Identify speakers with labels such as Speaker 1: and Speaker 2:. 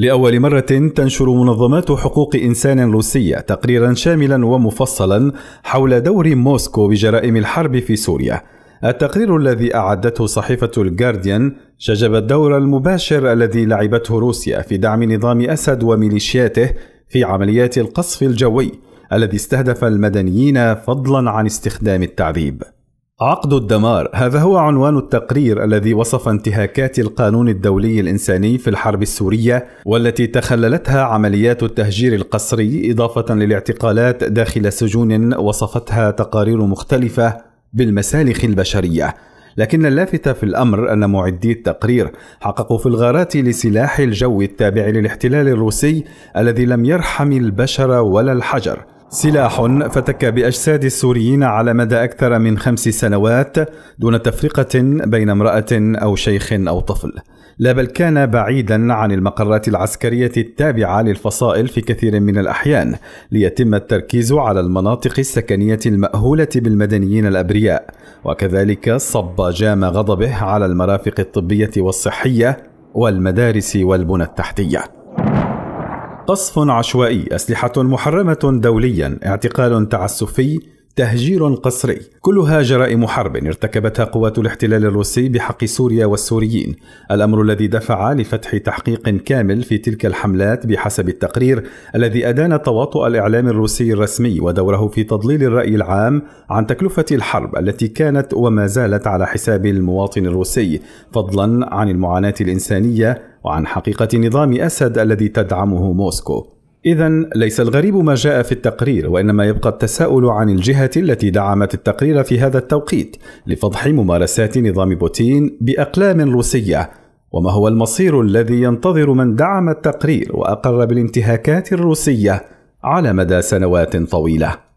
Speaker 1: لأول مرة تنشر منظمات حقوق إنسان روسية تقريرا شاملا ومفصلا حول دور موسكو بجرائم الحرب في سوريا التقرير الذي أعدته صحيفة الجارديان شجب الدور المباشر الذي لعبته روسيا في دعم نظام أسد وميليشياته في عمليات القصف الجوي الذي استهدف المدنيين فضلا عن استخدام التعذيب عقد الدمار هذا هو عنوان التقرير الذي وصف انتهاكات القانون الدولي الانساني في الحرب السوريه والتي تخللتها عمليات التهجير القسري اضافه للاعتقالات داخل سجون وصفتها تقارير مختلفه بالمسالخ البشريه لكن اللافت في الامر ان معدي التقرير حققوا في الغارات لسلاح الجو التابع للاحتلال الروسي الذي لم يرحم البشر ولا الحجر سلاح فتك بأجساد السوريين على مدى أكثر من خمس سنوات دون تفرقة بين امرأة أو شيخ أو طفل لا بل كان بعيدا عن المقرات العسكرية التابعة للفصائل في كثير من الأحيان ليتم التركيز على المناطق السكنية المأهولة بالمدنيين الأبرياء وكذلك صب جام غضبه على المرافق الطبية والصحية والمدارس والبنى التحتيه قصف عشوائي أسلحة محرمة دوليا اعتقال تعسفي تهجير قسري كلها جرائم حرب ارتكبتها قوات الاحتلال الروسي بحق سوريا والسوريين الامر الذي دفع لفتح تحقيق كامل في تلك الحملات بحسب التقرير الذي ادان تواطؤ الاعلام الروسي الرسمي ودوره في تضليل الراي العام عن تكلفه الحرب التي كانت وما زالت على حساب المواطن الروسي فضلا عن المعاناه الانسانيه وعن حقيقة نظام أسد الذي تدعمه موسكو. إذا ليس الغريب ما جاء في التقرير وإنما يبقى التساؤل عن الجهة التي دعمت التقرير في هذا التوقيت لفضح ممارسات نظام بوتين بأقلام روسية وما هو المصير الذي ينتظر من دعم التقرير وأقر بالانتهاكات الروسية على مدى سنوات طويله